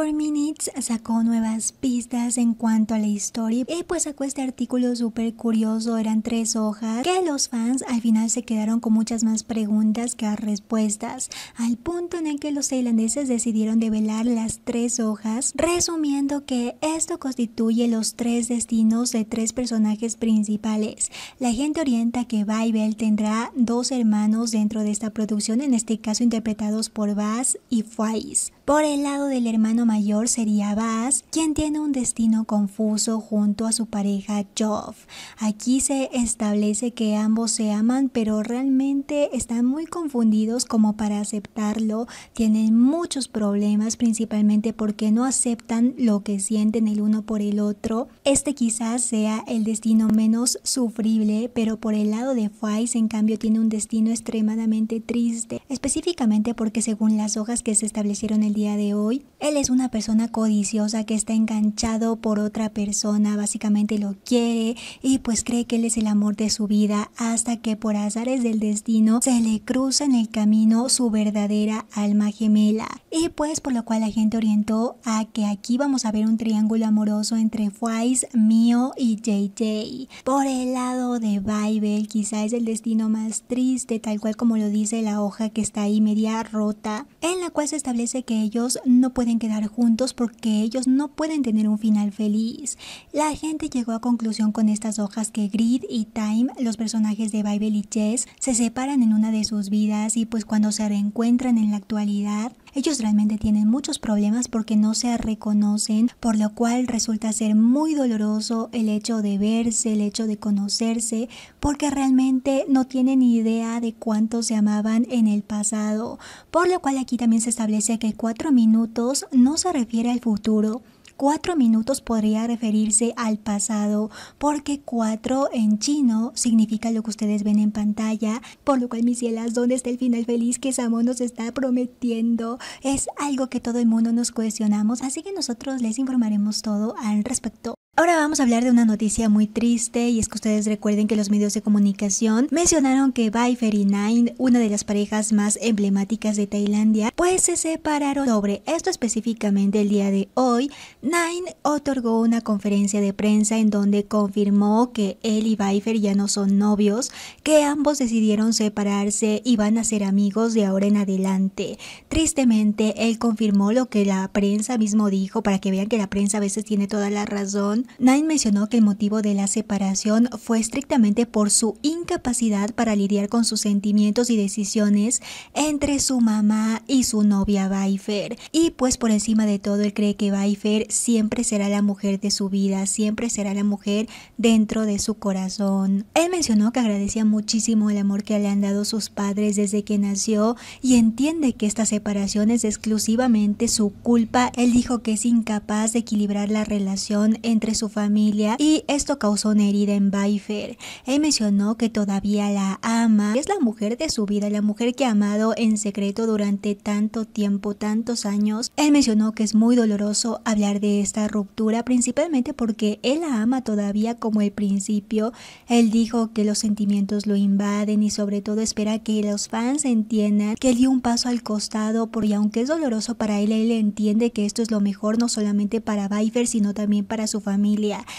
4 Minutes sacó nuevas pistas en cuanto a la historia y pues sacó este artículo súper curioso, eran tres hojas, que los fans al final se quedaron con muchas más preguntas que respuestas, al punto en el que los tailandeses decidieron develar las tres hojas, resumiendo que esto constituye los tres destinos de tres personajes principales. La gente orienta que Baibel tendrá dos hermanos dentro de esta producción, en este caso interpretados por Bass y Faiz. Por el lado del hermano mayor sería Baz, quien tiene un destino confuso junto a su pareja Joff. Aquí se establece que ambos se aman, pero realmente están muy confundidos como para aceptarlo. Tienen muchos problemas, principalmente porque no aceptan lo que sienten el uno por el otro. Este quizás sea el destino menos sufrible, pero por el lado de Faiz en cambio, tiene un destino extremadamente triste, específicamente porque según las hojas que se establecieron el día de hoy. Él es una persona codiciosa que está enganchado por otra persona, básicamente lo quiere y pues cree que él es el amor de su vida hasta que por azares del destino se le cruza en el camino su verdadera alma gemela. Y pues por lo cual la gente orientó a que aquí vamos a ver un triángulo amoroso entre Wise, Mio y JJ. Por el lado de Bible quizá es el destino más triste tal cual como lo dice la hoja que está ahí media rota en la cual se establece que ellos no pueden quedar juntos porque ellos no pueden tener un final feliz. La gente llegó a conclusión con estas hojas que Grid y Time, los personajes de Bible y Jess, se separan en una de sus vidas y pues cuando se reencuentran en la actualidad, ellos realmente tienen muchos problemas porque no se reconocen, por lo cual resulta ser muy doloroso el hecho de verse, el hecho de conocerse, porque realmente no tienen idea de cuánto se amaban en el pasado. Por lo cual aquí también se establece que cuatro minutos no se refiere al futuro, Cuatro minutos podría referirse al pasado porque cuatro en chino significa lo que ustedes ven en pantalla, por lo cual mis cielas, ¿dónde está el final feliz que Samo nos está prometiendo? Es algo que todo el mundo nos cuestionamos, así que nosotros les informaremos todo al respecto. Ahora vamos a hablar de una noticia muy triste y es que ustedes recuerden que los medios de comunicación mencionaron que Byfer y Nine, una de las parejas más emblemáticas de Tailandia, pues se separaron sobre esto específicamente el día de hoy. Nine otorgó una conferencia de prensa en donde confirmó que él y Byfer ya no son novios, que ambos decidieron separarse y van a ser amigos de ahora en adelante. Tristemente, él confirmó lo que la prensa mismo dijo para que vean que la prensa a veces tiene toda la razón Nine mencionó que el motivo de la separación fue estrictamente por su incapacidad para lidiar con sus sentimientos y decisiones entre su mamá y su novia Bifer Y pues por encima de todo, él cree que vaifer siempre será la mujer de su vida, siempre será la mujer dentro de su corazón. Él mencionó que agradecía muchísimo el amor que le han dado sus padres desde que nació y entiende que esta separación es exclusivamente su culpa. Él dijo que es incapaz de equilibrar la relación entre su familia y esto causó una herida en Pfeiffer. Él mencionó que todavía la ama, es la mujer de su vida, la mujer que ha amado en secreto durante tanto tiempo, tantos años. Él mencionó que es muy doloroso hablar de esta ruptura, principalmente porque él la ama todavía como el principio. Él dijo que los sentimientos lo invaden y sobre todo espera que los fans entiendan que él dio un paso al costado porque aunque es doloroso para él, él entiende que esto es lo mejor no solamente para Pfeiffer, sino también para su familia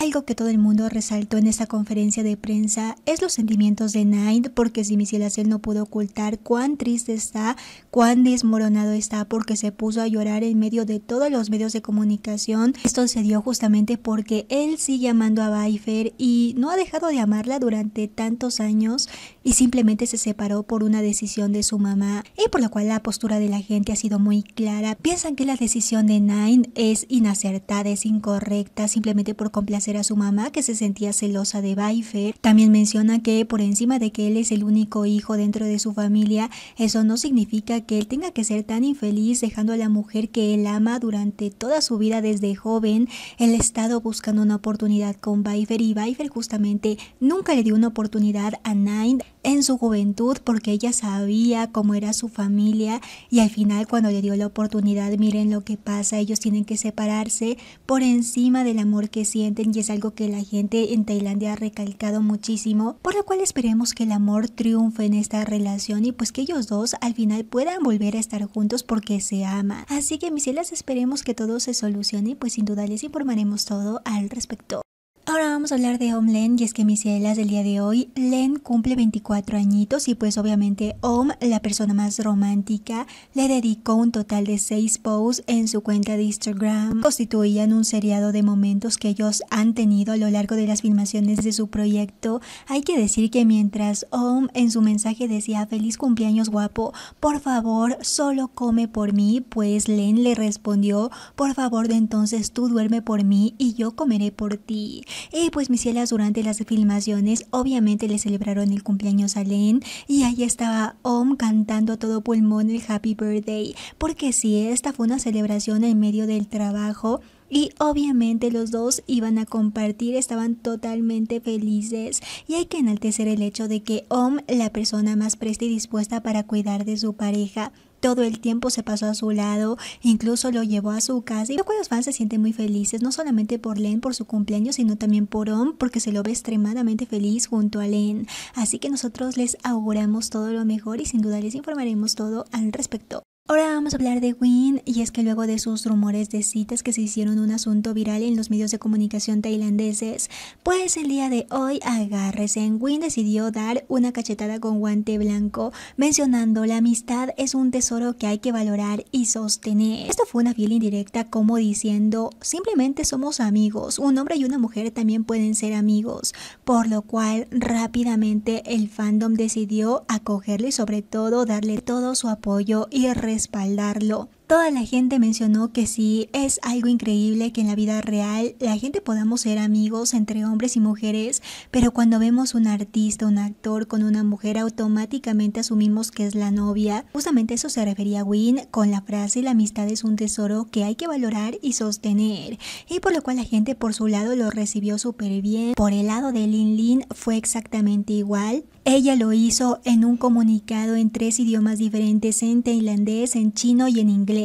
algo que todo el mundo resaltó en esta conferencia de prensa es los sentimientos de Nine, porque si él no pudo ocultar cuán triste está, cuán desmoronado está, porque se puso a llorar en medio de todos los medios de comunicación. Esto se dio justamente porque él sigue amando a Baifer y no ha dejado de amarla durante tantos años y simplemente se separó por una decisión de su mamá y por la cual la postura de la gente ha sido muy clara. Piensan que la decisión de Nine es inacertada, es incorrecta, simplemente por complacer a su mamá que se sentía celosa de Baifer. También menciona que por encima de que él es el único hijo dentro de su familia, eso no significa que él tenga que ser tan infeliz dejando a la mujer que él ama durante toda su vida desde joven. Él estado buscando una oportunidad con vaifer y vaifer justamente nunca le dio una oportunidad a Nine en su juventud porque ella sabía cómo era su familia y al final cuando le dio la oportunidad, miren lo que pasa, ellos tienen que separarse por encima del amor que que sienten y es algo que la gente en Tailandia ha recalcado muchísimo, por lo cual esperemos que el amor triunfe en esta relación y pues que ellos dos al final puedan volver a estar juntos porque se aman. Así que mis cielas esperemos que todo se solucione pues sin duda les informaremos todo al respecto. Ahora vamos a hablar de Om Len y es que mis cielas del día de hoy, Len cumple 24 añitos y pues obviamente Om, la persona más romántica, le dedicó un total de 6 posts en su cuenta de Instagram. Constituían un seriado de momentos que ellos han tenido a lo largo de las filmaciones de su proyecto. Hay que decir que mientras Om en su mensaje decía feliz cumpleaños guapo, por favor solo come por mí, pues Len le respondió por favor de entonces tú duerme por mí y yo comeré por ti. Y pues mis cielas durante las filmaciones obviamente le celebraron el cumpleaños a Len y ahí estaba Om cantando a todo pulmón el Happy Birthday. Porque sí, esta fue una celebración en medio del trabajo. Y obviamente los dos iban a compartir, estaban totalmente felices. Y hay que enaltecer el hecho de que Om, la persona más presta y dispuesta para cuidar de su pareja, todo el tiempo se pasó a su lado, incluso lo llevó a su casa. Y los fans se sienten muy felices, no solamente por Len por su cumpleaños, sino también por Om porque se lo ve extremadamente feliz junto a Len. Así que nosotros les auguramos todo lo mejor y sin duda les informaremos todo al respecto. Ahora vamos a hablar de Win y es que luego de sus rumores de citas que se hicieron un asunto viral en los medios de comunicación tailandeses, pues el día de hoy agárrese en Win decidió dar una cachetada con guante blanco mencionando la amistad es un tesoro que hay que valorar y sostener. Esto fue una fiel indirecta como diciendo simplemente somos amigos, un hombre y una mujer también pueden ser amigos, por lo cual rápidamente el fandom decidió acogerle y sobre todo darle todo su apoyo y respeto respaldarlo Toda la gente mencionó que sí, es algo increíble que en la vida real la gente podamos ser amigos entre hombres y mujeres, pero cuando vemos un artista, un actor con una mujer, automáticamente asumimos que es la novia. Justamente eso se refería a win con la frase la amistad es un tesoro que hay que valorar y sostener, y por lo cual la gente por su lado lo recibió súper bien. Por el lado de Lin Lin fue exactamente igual. Ella lo hizo en un comunicado en tres idiomas diferentes, en tailandés, en chino y en inglés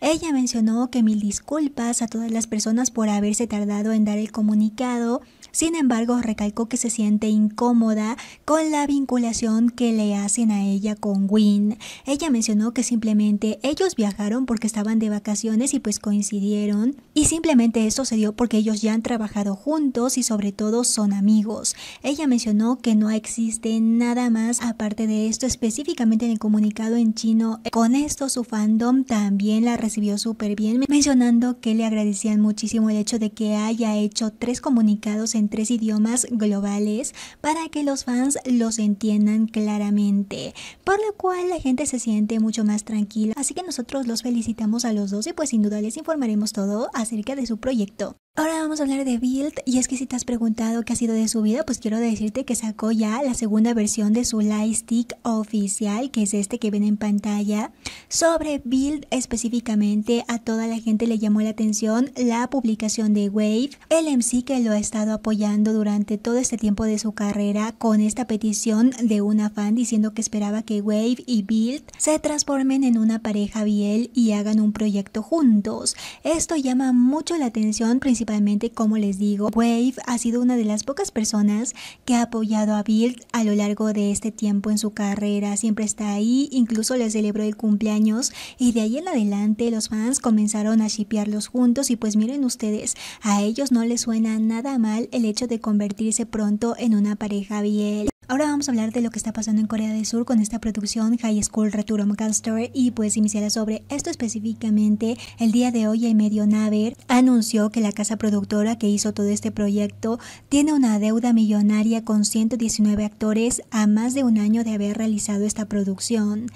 ella mencionó que mil disculpas a todas las personas por haberse tardado en dar el comunicado sin embargo, recalcó que se siente incómoda con la vinculación que le hacen a ella con Win Ella mencionó que simplemente ellos viajaron porque estaban de vacaciones y pues coincidieron. Y simplemente eso se dio porque ellos ya han trabajado juntos y sobre todo son amigos. Ella mencionó que no existe nada más aparte de esto, específicamente en el comunicado en chino. Con esto su fandom también la recibió súper bien, mencionando que le agradecían muchísimo el hecho de que haya hecho tres comunicados en en tres idiomas globales para que los fans los entiendan claramente, por lo cual la gente se siente mucho más tranquila. Así que nosotros los felicitamos a los dos y pues sin duda les informaremos todo acerca de su proyecto. Ahora vamos a hablar de Build y es que si te has preguntado qué ha sido de su vida, pues quiero decirte que sacó ya la segunda versión de su stick oficial, que es este que ven en pantalla. Sobre Build específicamente a toda la gente le llamó la atención la publicación de Wave, el MC que lo ha estado apoyando durante todo este tiempo de su carrera con esta petición de una fan diciendo que esperaba que Wave y Build se transformen en una pareja biel y hagan un proyecto juntos. Esto llama mucho la atención principalmente como les digo, Wave ha sido una de las pocas personas que ha apoyado a Bill a lo largo de este tiempo en su carrera. Siempre está ahí, incluso le celebró el cumpleaños y de ahí en adelante los fans comenzaron a shipearlos juntos y pues miren ustedes, a ellos no les suena nada mal el hecho de convertirse pronto en una pareja Biel. Ahora vamos a hablar de lo que está pasando en Corea del Sur con esta producción High School Return Gangster y pues iniciará sobre esto específicamente. El día de hoy el medio Naver anunció que la casa productora que hizo todo este proyecto tiene una deuda millonaria con 119 actores a más de un año de haber realizado esta producción.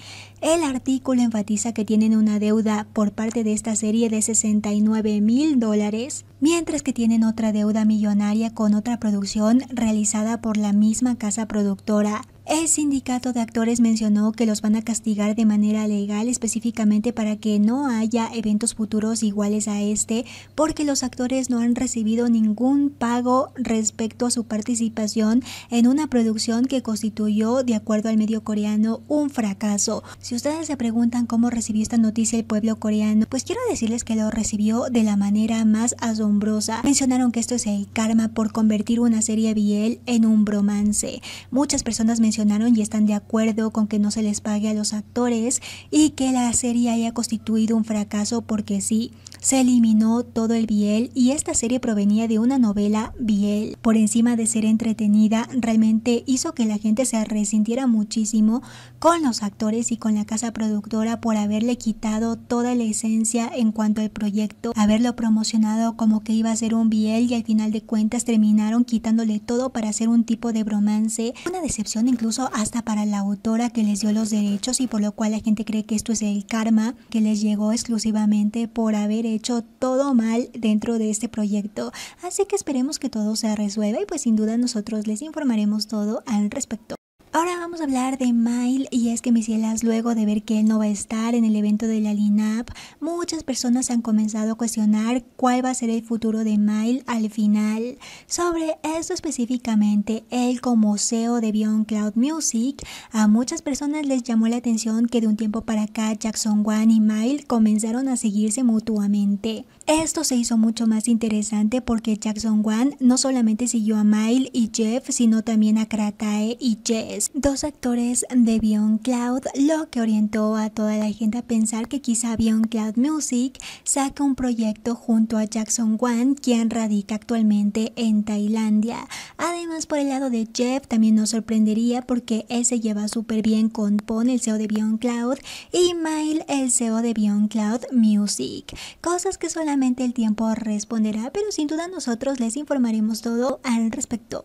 El artículo enfatiza que tienen una deuda por parte de esta serie de 69 mil dólares, mientras que tienen otra deuda millonaria con otra producción realizada por la misma casa productora el sindicato de actores mencionó que los van a castigar de manera legal específicamente para que no haya eventos futuros iguales a este porque los actores no han recibido ningún pago respecto a su participación en una producción que constituyó, de acuerdo al medio coreano, un fracaso. Si ustedes se preguntan cómo recibió esta noticia el pueblo coreano, pues quiero decirles que lo recibió de la manera más asombrosa. Mencionaron que esto es el karma por convertir una serie Biel en un bromance. Muchas personas mencionaron y están de acuerdo con que no se les pague a los actores y que la serie haya constituido un fracaso porque sí, se eliminó todo el Biel y esta serie provenía de una novela Biel. Por encima de ser entretenida, realmente hizo que la gente se resintiera muchísimo con los actores y con la casa productora por haberle quitado toda la esencia en cuanto al proyecto, haberlo promocionado como que iba a ser un Biel y al final de cuentas terminaron quitándole todo para hacer un tipo de bromance. Una decepción en incluso hasta para la autora que les dio los derechos y por lo cual la gente cree que esto es el karma que les llegó exclusivamente por haber hecho todo mal dentro de este proyecto. Así que esperemos que todo se resuelva y pues sin duda nosotros les informaremos todo al respecto. Ahora vamos a hablar de Mile y es que mis cielas, luego de ver que él no va a estar en el evento de la LINAP, muchas personas han comenzado a cuestionar cuál va a ser el futuro de Mile al final. Sobre esto específicamente, él como CEO de Beyond Cloud Music, a muchas personas les llamó la atención que de un tiempo para acá Jackson One y Mile comenzaron a seguirse mutuamente. Esto se hizo mucho más interesante porque Jackson One no solamente siguió a Mile y Jeff, sino también a Kratae y Jess dos actores de Beyond Cloud, lo que orientó a toda la gente a pensar que quizá Beyond Cloud Music saca un proyecto junto a Jackson Wan, quien radica actualmente en Tailandia. Además, por el lado de Jeff, también nos sorprendería porque él se lleva súper bien con Pon, el CEO de Beyond Cloud, y Mile, el CEO de Beyond Cloud Music. Cosas que solamente el tiempo responderá, pero sin duda nosotros les informaremos todo al respecto.